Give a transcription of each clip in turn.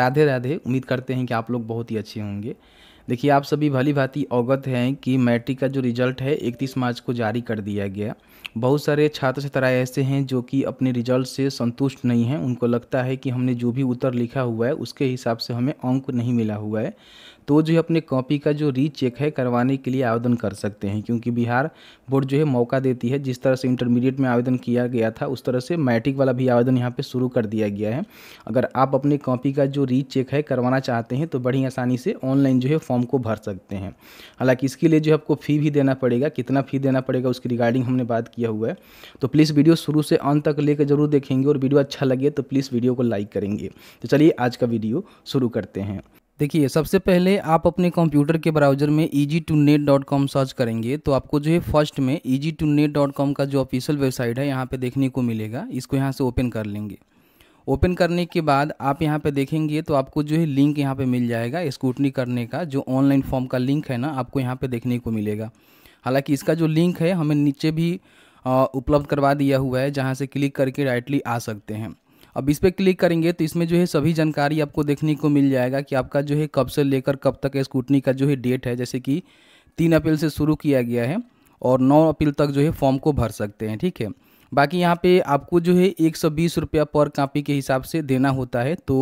राधे राधे उम्मीद करते हैं कि आप लोग बहुत ही अच्छे होंगे देखिए आप सभी भली भांति अवगत हैं कि मैट्रिक का जो रिजल्ट है 31 मार्च को जारी कर दिया गया बहुत सारे छात्र छात्राएँ ऐसे हैं जो कि अपने रिजल्ट से संतुष्ट नहीं हैं उनको लगता है कि हमने जो भी उत्तर लिखा हुआ है उसके हिसाब से हमें अंक नहीं मिला हुआ है तो जो है अपने कॉपी का जो रीचेक है करवाने के लिए आवेदन कर सकते हैं क्योंकि बिहार बोर्ड जो है मौका देती है जिस तरह से इंटरमीडिएट में आवेदन किया गया था उस तरह से मैट्रिक वाला भी आवेदन यहाँ पर शुरू कर दिया गया है अगर आप अपने कॉपी का जो रीचेक है करवाना चाहते हैं तो बड़ी आसानी से ऑनलाइन जो है फॉर्म को भर सकते हैं हालाँकि इसके लिए जो है आपको फ़ी भी देना पड़ेगा कितना फ़ी देना पड़ेगा उसकी रिगार्डिंग हमने बात किया हुआ है तो प्लीज़ वीडियो शुरू से अंत तक लेकर जरूर देखेंगे और वीडियो अच्छा लगे तो प्लीज़ वीडियो को लाइक करेंगे तो चलिए आज का वीडियो शुरू करते हैं देखिए सबसे पहले आप अपने कंप्यूटर के ब्राउजर में E two net dot com search करेंगे तो आपको जो है फर्स्ट में E two net dot com का जो ऑफिशियल वेबसाइट है यहाँ पे देखने को मिलेगा इसको यहाँ से ओपन कर लेंगे ओपन करने के बाद आप यहाँ पे देखेंगे तो आपको जो है लिंक यहाँ पे मिल जाएगा स्कूटनी करने का जो ऑनलाइन फॉर्म का लिंक है ना आपको यहाँ पर देखने को मिलेगा हालाँकि इसका जो लिंक है हमें नीचे भी उपलब्ध करवा दिया हुआ है जहाँ से क्लिक करके डायरेक्टली आ सकते हैं अब इस पर क्लिक करेंगे तो इसमें जो है सभी जानकारी आपको देखने को मिल जाएगा कि आपका जो है कब से लेकर कब तक स्कूटनी का जो है डेट है जैसे कि तीन अप्रैल से शुरू किया गया है और नौ अप्रैल तक जो है फॉर्म को भर सकते हैं ठीक है बाकी यहाँ पे आपको जो है एक सौ बीस रुपया पर कापी के हिसाब से देना होता है तो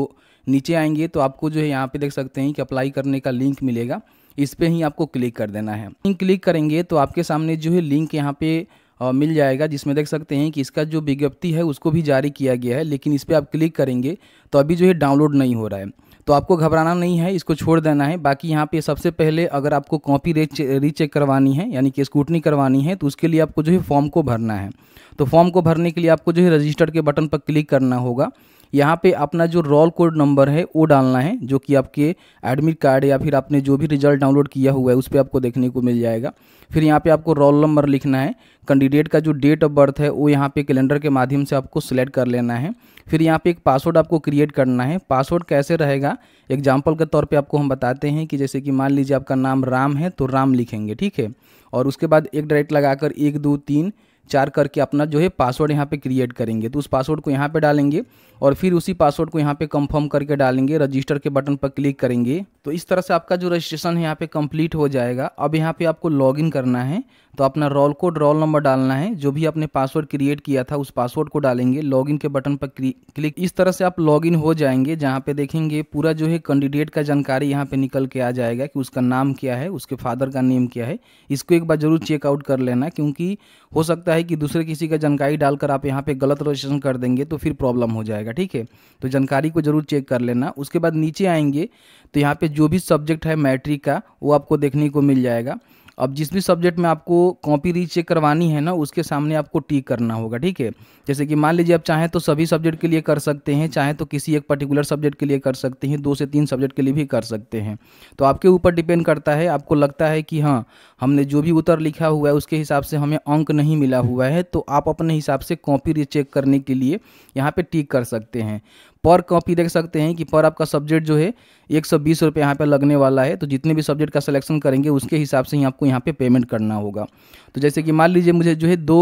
नीचे आएंगे तो आपको जो है यहाँ पे देख सकते हैं कि अप्लाई करने का लिंक मिलेगा इस पर ही आपको क्लिक कर देना है लिंक क्लिक करेंगे तो आपके सामने जो है लिंक यहाँ पे मिल जाएगा जिसमें देख सकते हैं कि इसका जो विज्ञप्ति है उसको भी जारी किया गया है लेकिन इस पर आप क्लिक करेंगे तो अभी जो है डाउनलोड नहीं हो रहा है तो आपको घबराना नहीं है इसको छोड़ देना है बाकी यहाँ पे सबसे पहले अगर आपको कॉपी रीचेक करवानी है यानी कि स्कूटनी करवानी है तो उसके लिए आपको जो है फॉर्म को भरना है तो फॉर्म को भरने के लिए आपको जो है रजिस्टर के बटन पर क्लिक करना होगा यहाँ पे अपना जो रोल कोड नंबर है वो डालना है जो कि आपके एडमिट कार्ड या फिर आपने जो भी रिजल्ट डाउनलोड किया हुआ है उस पर आपको देखने को मिल जाएगा फिर यहाँ पे आपको रोल नंबर लिखना है कैंडिडेट का जो डेट ऑफ बर्थ है वो यहाँ पे कैलेंडर के माध्यम से आपको सिलेक्ट कर लेना है फिर यहाँ पे एक पासवर्ड आपको क्रिएट करना है पासवर्ड कैसे रहेगा एग्जाम्पल के तौर पर आपको हम बताते हैं कि जैसे कि मान लीजिए आपका नाम राम है तो राम लिखेंगे ठीक है और उसके बाद एक डायरेक्ट लगाकर एक दो तीन चार करके अपना जो है पासवर्ड यहाँ पे क्रिएट करेंगे तो उस पासवर्ड को यहाँ पे डालेंगे और फिर उसी पासवर्ड को यहाँ पे कंफर्म करके डालेंगे रजिस्टर के बटन पर क्लिक करेंगे तो इस तरह से आपका जो रजिस्ट्रेशन है यहाँ पे कंप्लीट हो जाएगा अब यहाँ पे आपको लॉगिन करना है तो अपना रोल कोड रोल नंबर डालना है जो भी आपने पासवर्ड क्रिएट किया था उस पासवर्ड को डालेंगे लॉगिन के बटन पर क्लिक इस तरह से आप लॉगिन हो जाएंगे जहाँ पे देखेंगे पूरा जो है कैंडिडेट का जानकारी यहाँ पे निकल के आ जाएगा कि उसका नाम क्या है उसके फादर का नेम क्या है इसको एक बार जरूर चेकआउट कर लेना क्योंकि हो सकता है है कि दूसरे किसी का जानकारी डालकर आप यहाँ पे गलत रजिस्ट्रेशन कर देंगे तो फिर प्रॉब्लम हो जाएगा ठीक है तो जानकारी को ज़रूर चेक कर लेना उसके बाद नीचे आएंगे तो यहाँ पे जो भी सब्जेक्ट है मैट्रिक का वो आपको देखने को मिल जाएगा अब जिस भी सब्जेक्ट में आपको कॉपी रीचेक करवानी है ना उसके सामने आपको टीक करना होगा ठीक है जैसे कि मान लीजिए आप चाहें तो सभी सब्जेक्ट के लिए कर सकते हैं चाहे तो किसी एक पर्टिकुलर सब्जेक्ट के लिए कर सकते हैं दो से तीन सब्जेक्ट के लिए भी कर सकते हैं तो आपके ऊपर डिपेंड करता है आपको लगता है कि हाँ हमने जो भी उत्तर लिखा हुआ है उसके हिसाब से हमें अंक नहीं मिला हुआ है तो आप अपने हिसाब से कॉपी रीचेक करने के लिए यहाँ पर टीक कर सकते हैं पर कॉपी देख सकते हैं कि पर आपका सब्जेक्ट जो है एक सौ बीस रुपये यहाँ पर लगने वाला है तो जितने भी सब्जेक्ट का सिलेक्शन करेंगे उसके हिसाब से ही आपको यहाँ पे पेमेंट करना होगा तो जैसे कि मान लीजिए मुझे जो है दो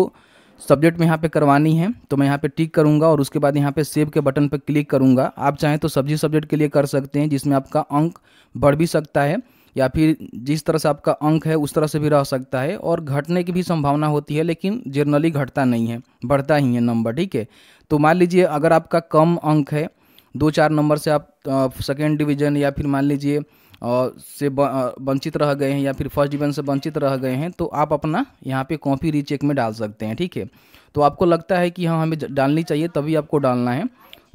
सब्जेक्ट में यहाँ पे करवानी है तो मैं यहाँ पे टिक करूँगा और उसके बाद यहाँ पे सेव के बटन पर क्लिक करूँगा आप चाहें तो सब्जी सब्जेक्ट के लिए कर सकते हैं जिसमें आपका अंक बढ़ भी सकता है या फिर जिस तरह से आपका अंक है उस तरह से भी रह सकता है और घटने की भी संभावना होती है लेकिन जनरली घटता नहीं है बढ़ता ही है नंबर ठीक है तो मान लीजिए अगर आपका कम अंक है दो चार नंबर से आप सेकेंड डिवीज़न या फिर मान लीजिए से वंचित रह गए हैं या फिर फर्स्ट डिवीजन से वंचित रह गए हैं तो आप अपना यहाँ पे कॉपी रीचेक में डाल सकते हैं ठीक है तो आपको लगता है कि हाँ हमें डालनी चाहिए तभी आपको डालना है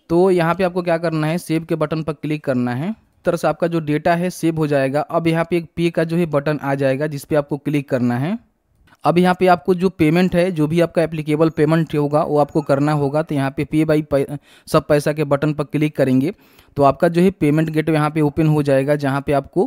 तो यहाँ पे आपको क्या करना है सेव के बटन पर क्लिक करना है तरह से आपका जो डेटा है सेव हो जाएगा अब यहाँ पे एक पे का जो है बटन आ जाएगा जिसपे आपको क्लिक करना है अब यहाँ पे आपको जो पेमेंट है जो भी आपका एप्लीकेबल पेमेंट होगा वो आपको करना होगा तो यहाँ पे पे बाई सब पैसा के बटन पर क्लिक करेंगे तो आपका जो है पेमेंट गेट यहाँ पे ओपन हो जाएगा जहाँ पे आपको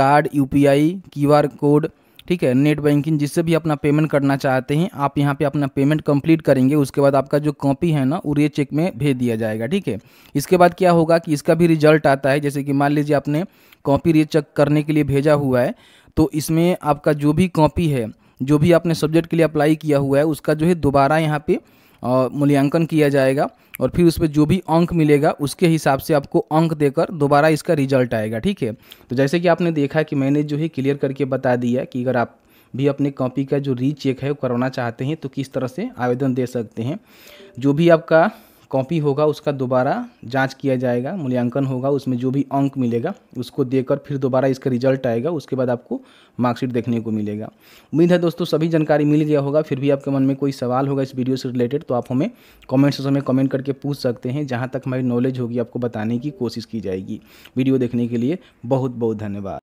कार्ड यूपीआई क्यूआर कोड ठीक है नेट बैंकिंग जिससे भी अपना पेमेंट करना चाहते हैं आप यहाँ पे अपना पेमेंट कंप्लीट करेंगे उसके बाद आपका जो कॉपी है ना उरिये चेक में भेज दिया जाएगा ठीक है इसके बाद क्या होगा कि इसका भी रिजल्ट आता है जैसे कि मान लीजिए आपने कॉपी रिचेक करने के लिए भेजा हुआ है तो इसमें आपका जो भी कॉपी है जो भी आपने सब्जेक्ट के लिए अप्लाई किया हुआ है उसका जो है दोबारा यहाँ पर मूल्यांकन किया जाएगा और फिर उस पर जो भी अंक मिलेगा उसके हिसाब से आपको अंक देकर दोबारा इसका रिजल्ट आएगा ठीक है तो जैसे कि आपने देखा कि मैंने जो है क्लियर करके बता दिया कि अगर आप भी अपने कॉपी का जो रीचेक है वो करवाना चाहते हैं तो किस तरह से आवेदन दे सकते हैं जो भी आपका कॉपी होगा उसका दोबारा जांच किया जाएगा मूल्यांकन होगा उसमें जो भी अंक मिलेगा उसको देकर फिर दोबारा इसका रिजल्ट आएगा उसके बाद आपको मार्कशीट देखने को मिलेगा उम्मीद है दोस्तों सभी जानकारी मिल गया होगा फिर भी आपके मन में कोई सवाल होगा इस वीडियो से रिलेटेड तो आप हमें कॉमेंट सेक्शन में कमेंट करके पूछ सकते हैं जहाँ तक हमारी नॉलेज होगी आपको बताने की कोशिश की जाएगी वीडियो देखने के लिए बहुत बहुत धन्यवाद